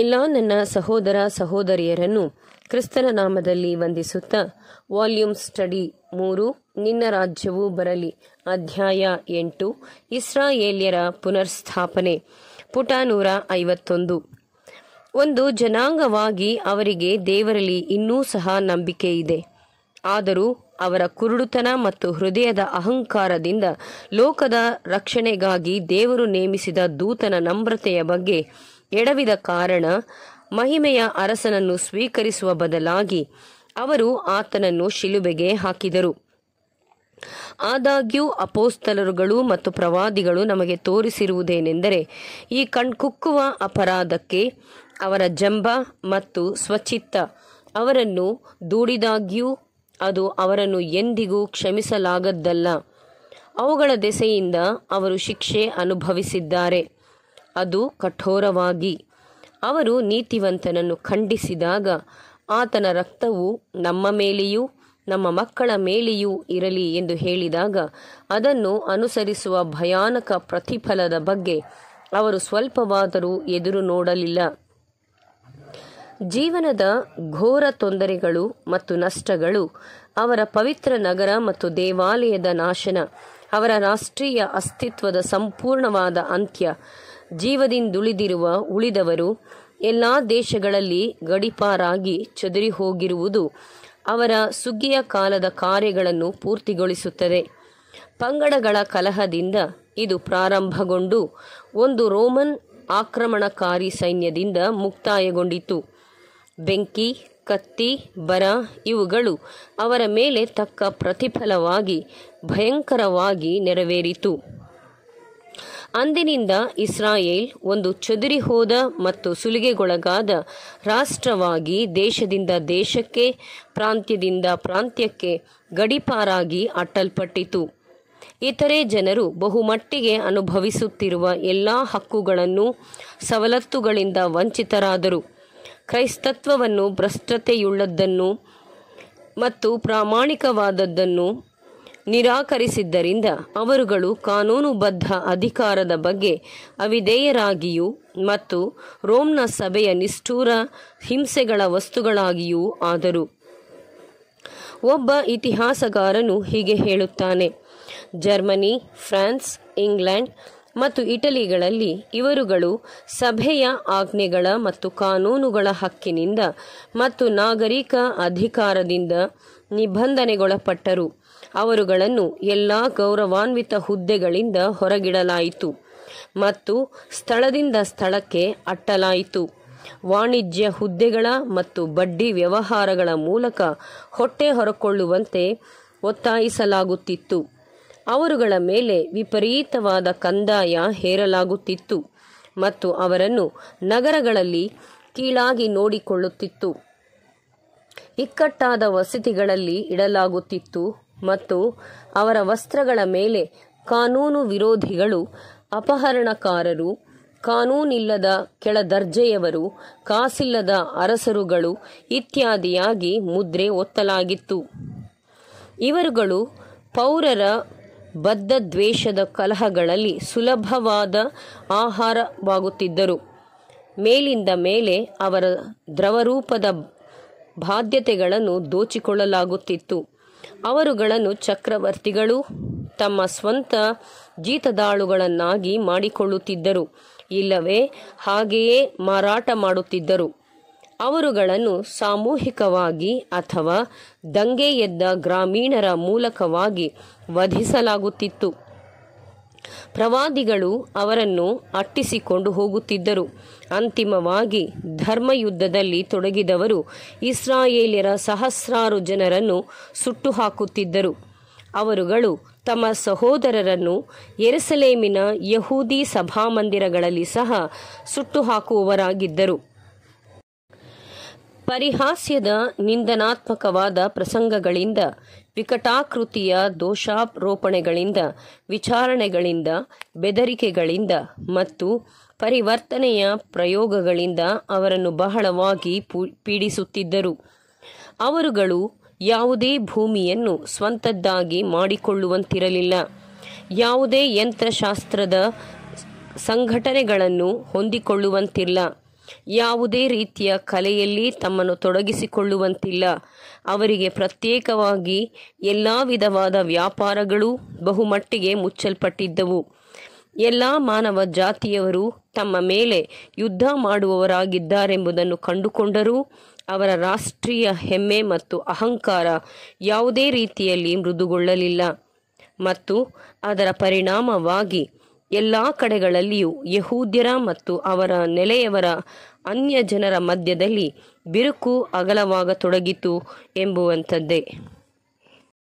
ಎಲ್ಲ ನನ್ನ ಸಹೋದರ ಸಹೋದರಿಯರನ್ನು ಕ್ರಿಸ್ತನ ನಾಮದಲ್ಲಿ ವಂದಿಸುತ್ತಾ ವಾಲ್ಯೂಮ್ ಸ್ಟಡಿ ಮೂರು ನಿನ್ನ ರಾಜ್ಯವು ಬರಲಿ ಅಧ್ಯಾಯ ಎಂಟು ಇಸ್ರಾಯೇಲ್ಯರ ಪುನರ್ಸ್ಥಾಪನೆ ಪುಟ ನೂರ ಐವತ್ತೊಂದು ಒಂದು ಜನಾಂಗವಾಗಿ ಅವರಿಗೆ ದೇವರಲ್ಲಿ ಇನ್ನೂ ಸಹ ನಂಬಿಕೆ ಇದೆ ಆದರೂ ಅವರ ಕುರುಡುತನ ಮತ್ತು ಹೃದಯದ ಅಹಂಕಾರದಿಂದ ಲೋಕದ ರಕ್ಷಣೆಗಾಗಿ ದೇವರು ನೇಮಿಸಿದ ದೂತನ ನಮ್ರತೆಯ ಬಗ್ಗೆ ಎಡವಿದ ಕಾರಣ ಮಹಿಮೆಯ ಅರಸನನ್ನು ಸ್ವೀಕರಿಸುವ ಬದಲಾಗಿ ಅವರು ಆತನನ್ನು ಶಿಲುಬೆಗೆ ಹಾಕಿದರು ಆದಾಗ್ಯೂ ಅಪೋಸ್ತಲರುಗಳು ಮತ್ತು ಪ್ರವಾದಿಗಳು ನಮಗೆ ತೋರಿಸಿರುವುದೇನೆಂದರೆ ಈ ಕಣ್ಕುಕ್ಕುವ ಅಪರಾಧಕ್ಕೆ ಅವರ ಜಂಬ ಮತ್ತು ಸ್ವಚಿತ್ತ ಅವರನ್ನು ದೂಡಿದಾಗ್ಯೂ ಅದು ಅವರನ್ನು ಎಂದಿಗೂ ಕ್ಷಮಿಸಲಾಗದ್ದಲ್ಲ ಅವುಗಳ ದೆಸೆಯಿಂದ ಅವರು ಶಿಕ್ಷೆ ಅನುಭವಿಸಿದ್ದಾರೆ ಅದು ಕಠೋರವಾಗಿ ಅವರು ನೀತಿವಂತನನ್ನು ಖಂಡಿಸಿದಾಗ ಆತನ ರಕ್ತವು ನಮ್ಮ ಮೇಲೆಯೂ ನಮ್ಮ ಮಕ್ಕಳ ಮೇಲೆಯೂ ಇರಲಿ ಎಂದು ಹೇಳಿದಾಗ ಅದನ್ನು ಅನುಸರಿಸುವ ಭಯಾನಕ ಪ್ರತಿಫಲದ ಬಗ್ಗೆ ಅವರು ಸ್ವಲ್ಪವಾದರೂ ಎದುರು ನೋಡಲಿಲ್ಲ ಜೀವನದ ಘೋರ ತೊಂದರೆಗಳು ಮತ್ತು ನಷ್ಟಗಳು ಅವರ ಪವಿತ್ರ ನಗರ ಮತ್ತು ದೇವಾಲಯದ ನಾಶನ ಅವರ ರಾಷ್ಟ್ರೀಯ ಅಸ್ತಿತ್ವದ ಸಂಪೂರ್ಣವಾದ ಅಂತ್ಯ ಜೀವದಿಂದುಳಿದಿರುವ ಉಳಿದವರು ಎಲ್ಲಾ ದೇಶಗಳಲ್ಲಿ ಗಡಿಪಾರಾಗಿ ಚದುರಿ ಹೋಗಿರುವುದು ಅವರ ಸುಗ್ಗಿಯ ಕಾಲದ ಕಾರ್ಯಗಳನ್ನು ಪೂರ್ತಿಗೊಳಿಸುತ್ತದೆ ಪಂಗಡಗಳ ಕಲಹದಿಂದ ಇದು ಪ್ರಾರಂಭಗೊಂಡು ಒಂದು ರೋಮನ್ ಆಕ್ರಮಣಕಾರಿ ಸೈನ್ಯದಿಂದ ಮುಕ್ತಾಯಗೊಂಡಿತು ಬೆಂಕಿ ಕತ್ತಿ ಬರ ಇವುಗಳು ಅವರ ಮೇಲೆ ತಕ್ಕ ಪ್ರತಿಫಲವಾಗಿ ಭಯಂಕರವಾಗಿ ನೆರವೇರಿತು ಅಂದಿನಿಂದ ಇಸ್ರಾಯೇಲ್ ಒಂದು ಹೋದ ಮತ್ತು ಸುಲಿಗೆಗೊಳಗಾದ ರಾಷ್ಟ್ರವಾಗಿ ದೇಶದಿಂದ ದೇಶಕ್ಕೆ ಪ್ರಾಂತ್ಯದಿಂದ ಪ್ರಾಂತ್ಯಕ್ಕೆ ಗಡಿಪಾರಾಗಿ ಅಟ್ಟಲ್ಪಟ್ಟಿತು ಇತರೆ ಜನರು ಬಹುಮಟ್ಟಿಗೆ ಅನುಭವಿಸುತ್ತಿರುವ ಎಲ್ಲ ಹಕ್ಕುಗಳನ್ನು ಸವಲತ್ತುಗಳಿಂದ ವಂಚಿತರಾದರು ಕ್ರೈಸ್ತತ್ವವನ್ನು ಭ್ರಷ್ಟತೆಯುಳ್ಳದ್ದನ್ನು ಮತ್ತು ಪ್ರಾಮಾಣಿಕವಾದದ್ದನ್ನು ನಿರಾಕರಿಸಿದ್ದರಿಂದ ಅವರುಗಳು ಕಾನೂನುಬದ್ಧ ಅಧಿಕಾರದ ಬಗ್ಗೆ ಅವಿಧೇಯರಾಗಿಯೂ ಮತ್ತು ರೋಮ್ನ ಸಭೆಯ ನಿಷ್ಠೂರ ಹಿಂಸೆಗಳ ವಸ್ತುಗಳಾಗಿಯೂ ಆದರು ಒಬ್ಬ ಇತಿಹಾಸಗಾರನು ಹೀಗೆ ಹೇಳುತ್ತಾನೆ ಜರ್ಮನಿ ಫ್ರಾನ್ಸ್ ಇಂಗ್ಲೆಂಡ್ ಮತ್ತು ಇಟಲಿಗಳಲ್ಲಿ ಇವರುಗಳು ಸಭೆಯ ಆಜ್ಞೆಗಳ ಮತ್ತು ಕಾನೂನುಗಳ ಹಕ್ಕಿನಿಂದ ಮತ್ತು ನಾಗರಿಕ ಅಧಿಕಾರದಿಂದ ನಿಬಂಧನೆಗೊಳಪಟ್ಟರು ಅವರುಗಳನ್ನು ಎಲ್ಲ ಗೌರವಾನ್ವಿತ ಹುದ್ದೆಗಳಿಂದ ಹೊರಗಿಡಲಾಯಿತು ಮತ್ತು ಸ್ಥಳದಿಂದ ಸ್ಥಳಕ್ಕೆ ಅಟ್ಟಲಾಯಿತು ವಾಣಿಜ್ಯ ಹುದ್ದೆಗಳ ಮತ್ತು ಬಡ್ಡಿ ವ್ಯವಹಾರಗಳ ಮೂಲಕ ಹೊಟ್ಟೆ ಹೊರಕೊಳ್ಳುವಂತೆ ಒತ್ತಾಯಿಸಲಾಗುತ್ತಿತ್ತು ಅವರುಗಳ ಮೇಲೆ ವಿಪರೀತವಾದ ಕಂದಾಯ ಹೇರಲಾಗುತ್ತಿತ್ತು ಮತ್ತು ಅವರನ್ನು ನಗರಗಳಲ್ಲಿ ಕೀಳಾಗಿ ನೋಡಿಕೊಳ್ಳುತ್ತಿತ್ತು ಇಕ್ಕಟ್ಟಾದ ವಸತಿಗಳಲ್ಲಿ ಇಡಲಾಗುತ್ತಿತ್ತು ಮತ್ತು ಅವರ ವಸ್ತ್ರಗಳ ಮೇಲೆ ಕಾನೂನು ವಿರೋಧಿಗಳು ಅಪಹರಣಕಾರರು ಕಾನೂನಿಲ್ಲದ ಕೆಳ ದರ್ಜೆಯವರು ಕಾಸಿಲ್ಲದ ಅರಸರುಗಳು ಇತ್ಯಾದಿಯಾಗಿ ಮುದ್ರೆ ಒತ್ತಲಾಗಿತ್ತು ಇವರುಗಳು ಪೌರರ ಬದ್ಧ ದ್ವೇಷದ ಕಲಹಗಳಲ್ಲಿ ಸುಲಭವಾದ ಆಹಾರವಾಗುತ್ತಿದ್ದರು ಮೇಲಿಂದ ಮೇಲೆ ಅವರ ದ್ರವರೂಪದ ಬಾಧ್ಯತೆಗಳನ್ನು ದೋಚಿಕೊಳ್ಳಲಾಗುತ್ತಿತ್ತು ಅವರುಗಳನ್ನು ಚಕ್ರವರ್ತಿಗಳು ತಮ್ಮ ಸ್ವಂತ ಜೀತದಾಳುಗಳನ್ನಾಗಿ ಮಾಡಿಕೊಳ್ಳುತ್ತಿದ್ದರು ಇಲ್ಲವೇ ಹಾಗೆಯೇ ಮಾರಾಟ ಮಾಡುತ್ತಿದ್ದರು ಅವರುಗಳನ್ನು ಸಾಮೂಹಿಕವಾಗಿ ಅಥವಾ ದಂಗೆ ಎದ್ದ ಗ್ರಾಮೀಣರ ಮೂಲಕವಾಗಿ ವಧಿಸಲಾಗುತ್ತಿತ್ತು ಪ್ರವಾದಿಗಳು ಅವರನ್ನು ಅಟ್ಟಿಸಿಕೊಂಡು ಹೋಗುತ್ತಿದ್ದರು ಅಂತಿಮವಾಗಿ ಧರ್ಮಯುದ್ಧದಲ್ಲಿ ತೊಡಗಿದವರು ಇಸ್ರಾಯೇಲ್ಯರ ಸಹಸ್ರಾರು ಜನರನ್ನು ಸುಟ್ಟು ಹಾಕುತ್ತಿದ್ದರು ಅವರುಗಳು ತಮ್ಮ ಸಹೋದರರನ್ನು ಎರಸಲೇಮಿನ ಯಹೂದಿ ಸಭಾಮಂದಿರಗಳಲ್ಲಿ ಸಹ ಸುಟ್ಟು ಹಾಕುವವರಾಗಿದ್ದರು ಪರಿಹಾಸ್ಯದ ನಿಂದನಾತ್ಮಕವಾದ ಪ್ರಸಂಗಗಳಿಂದ ವಿಕಟಾಕೃತಿಯ ದೋಷಾರೋಪಣೆಗಳಿಂದ ವಿಚಾರಣೆಗಳಿಂದ ಬೆದರಿಕೆಗಳಿಂದ ಮತ್ತು ಪರಿವರ್ತನೆಯ ಪ್ರಯೋಗಗಳಿಂದ ಅವರನ್ನು ಬಹಳವಾಗಿ ಪೀಡಿಸುತ್ತಿದ್ದರು ಅವರುಗಳು ಯಾವುದೇ ಭೂಮಿಯನ್ನು ಸ್ವಂತದ್ದಾಗಿ ಮಾಡಿಕೊಳ್ಳುವಂತಿರಲಿಲ್ಲ ಯಾವುದೇ ಯಂತ್ರಶಾಸ್ತ್ರದ ಸಂಘಟನೆಗಳನ್ನು ಹೊಂದಿಕೊಳ್ಳುವಂತಿಲ್ಲ ಯಾವುದೇ ರೀತಿಯ ಕಲೆಯಲ್ಲಿ ತಮ್ಮನ್ನು ತೊಡಗಿಸಿಕೊಳ್ಳುವಂತಿಲ್ಲ ಅವರಿಗೆ ಪ್ರತ್ಯೇಕವಾಗಿ ಎಲ್ಲ ವಿಧವಾದ ವ್ಯಾಪಾರಗಳು ಬಹುಮಟ್ಟಿಗೆ ಮುಚ್ಚಲ್ಪಟ್ಟಿದ್ದವು ಎಲ್ಲ ಮಾನವ ಜಾತಿಯವರು ತಮ್ಮ ಮೇಲೆ ಯುದ್ಧ ಮಾಡುವವರಾಗಿದ್ದಾರೆಂಬುದನ್ನು ಕಂಡುಕೊಂಡರೂ ಅವರ ರಾಷ್ಟ್ರೀಯ ಹೆಮ್ಮೆ ಮತ್ತು ಅಹಂಕಾರ ಯಾವುದೇ ರೀತಿಯಲ್ಲಿ ಮೃದುಗೊಳ್ಳಲಿಲ್ಲ ಮತ್ತು ಅದರ ಪರಿಣಾಮವಾಗಿ ಎಲ್ಲಾ ಕಡೆಗಳಲ್ಲಿಯೂ ಯಹೂದ್ಯರ ಮತ್ತು ಅವರ ನೆಲೆಯವರ ಅನ್ಯ ಜನರ ಮಧ್ಯದಲ್ಲಿ ಬಿರುಕು ಅಗಲವಾಗತೊಡಗಿತು ಎಂಬುವಂಥದ್ದೇ